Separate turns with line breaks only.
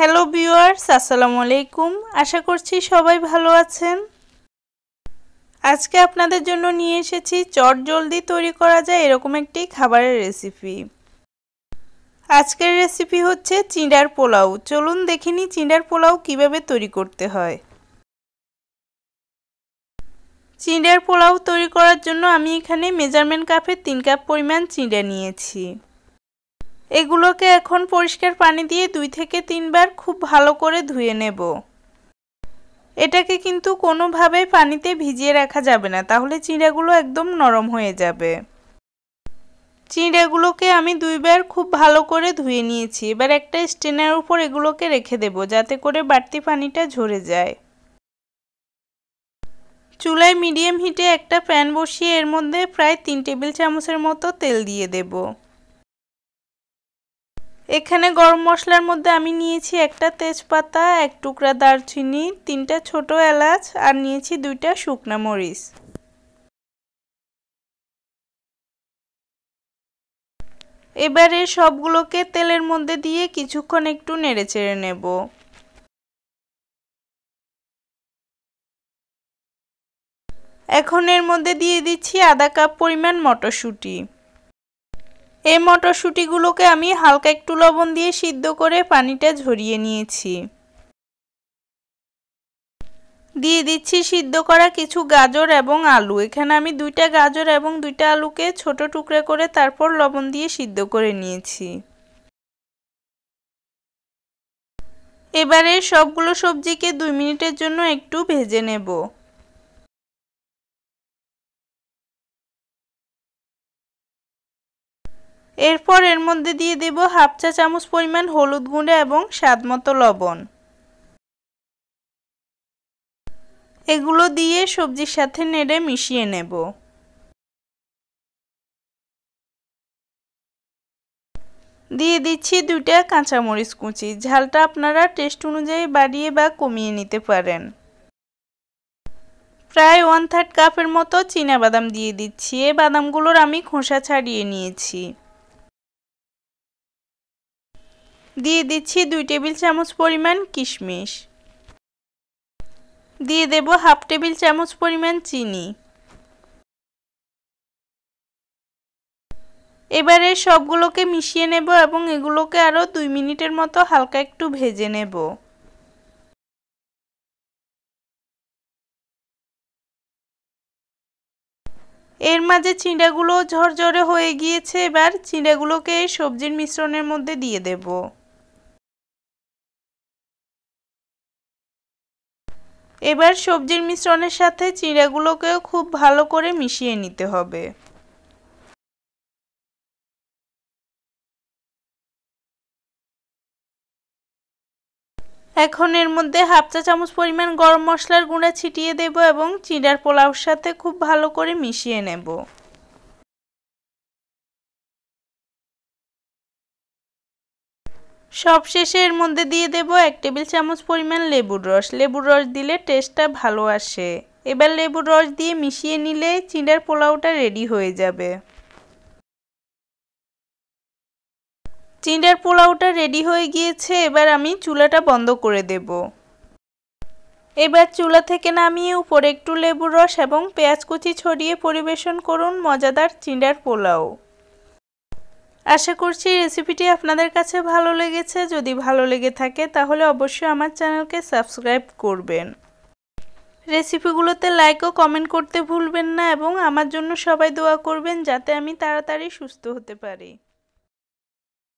hello viewers আসসালামু আলাইকুম আশা করছি সবাই ভালো আছেন আজকে আপনাদের জন্য নিয়ে এসেছি চট জলদি তৈরি করা যায় এরকম একটি খাবারের রেসিপি আজকের রেসিপি হচ্ছে চিঁড়ার পোলাও চলুন দেখিনি চিঁড়ার পোলাও কিভাবে তৈরি করতে হয় চিঁড়ার পোলাও তৈরি করার জন্য আমি এখানে মেজারমেন্ট কাপে তিন কাপ পরিমাণ চিঁড়া নিয়েছি এগুলোকে এখন পরিষ্কার পানি দিয়ে দুই থেকে তিনবার খুব ভালো করে ধুয়ে নেব এটাকে কিন্তু কোনোভাবেই পানিতে ভিজিয়ে রাখা যাবে না তাহলে চিঁড়াগুলো একদম নরম হয়ে যাবে চিঁড়াগুলোকে আমি দুইবার খুব ভালো করে ধুয়ে নিয়েছি এবার একটা স্টেনার উপর এগুলোকে রেখে দেব যাতে করে বাড়তি পানিটা ঝরে যায় চুলায় মিডিয়াম হিটে একটা প্যান বসিয়ে এর মধ্যে প্রায় তিন টেবিল চামচের মতো তেল দিয়ে দেবো এখানে গরম মশলার মধ্যে আমি নিয়েছি একটা তেজপাতা এক টুকরা দারচিনি তিনটা ছোট এলাচ আর নিয়েছি দুইটা শুকনা মরিচ এবারে সবগুলোকে তেলের মধ্যে দিয়ে কিছুক্ষণ একটু নেড়েচেড়ে নেব এখন এর মধ্যে দিয়ে দিচ্ছি আধা কাপ পরিমাণ মটরশুঁটি এই মটরশুঁটিগুলোকে আমি হালকা একটু লবণ দিয়ে সিদ্ধ করে পানিটা ঝরিয়ে নিয়েছি দিয়ে দিচ্ছি সিদ্ধ করা কিছু গাজর এবং আলু এখানে আমি দুইটা গাজর এবং দুইটা আলুকে ছোট টুকরা করে তারপর লবণ দিয়ে সিদ্ধ করে নিয়েছি এবারে সবগুলো সবজিকে দুই মিনিটের জন্য একটু ভেজে নেব এরপর এর মধ্যে দিয়ে দেব হাফ চা চামচ পরিমাণ হলুদ গুঁড়ো এবং স্বাদমতো লবণ এগুলো দিয়ে সবজির সাথে নেড়ে মিশিয়ে নেব দিয়ে দিচ্ছি দুইটা কাঁচামরিচ কুচি ঝালটা আপনারা টেস্ট অনুযায়ী বাড়িয়ে বা কমিয়ে নিতে পারেন প্রায় ওয়ান থার্ড কাপের মতো বাদাম দিয়ে দিচ্ছি এই বাদামগুলোর আমি খোসা ছাড়িয়ে নিয়েছি দিয়ে দিচ্ছি দুই টেবিল চামচ পরিমাণ কিশমিশ দিয়ে দেব হাফ টেবিল চামচ পরিমাণ চিনি এবারে সবগুলোকে মিশিয়ে নেব এবং এগুলোকে আরও দুই মিনিটের মতো হালকা একটু ভেজে নেব এর মাঝে চিঁড়াগুলো ঝরঝরে হয়ে গিয়েছে এবার চিঁড়াগুলোকে সবজির মিশ্রণের মধ্যে দিয়ে দেব এবার সবজির মিশ্রণের সাথে চিড়াগুলোকেও খুব ভালো করে মিশিয়ে নিতে হবে এখন এর মধ্যে হাফ চা চামচ পরিমাণ গরম মশলার গুঁড়া ছিটিয়ে দেব এবং চিড়ার পোলাওর সাথে খুব ভালো করে মিশিয়ে নেব সবশেষে এর মধ্যে দিয়ে দেব এক টেবিল চামচ পরিমাণ লেবুর রস লেবুর রস দিলে টেস্টটা ভালো আসে এবার লেবুর রস দিয়ে মিশিয়ে নিলে চিঁড়ার পোলাওটা রেডি হয়ে যাবে চিঁড়ার পোলাওটা রেডি হয়ে গিয়েছে এবার আমি চুলাটা বন্ধ করে দেব এবার চুলা থেকে নামিয়ে উপরে একটু লেবুর রস এবং পেঁয়াজ কুচি ছড়িয়ে পরিবেশন করুন মজাদার চিঁড়ার পোলাও আশা করছি রেসিপিটি আপনাদের কাছে ভালো লেগেছে যদি ভালো লেগে থাকে তাহলে অবশ্যই আমার চ্যানেলকে সাবস্ক্রাইব করবেন রেসিপিগুলোতে লাইক ও কমেন্ট করতে ভুলবেন না এবং আমার জন্য সবাই দোয়া করবেন যাতে আমি তাড়াতাড়ি সুস্থ হতে পারি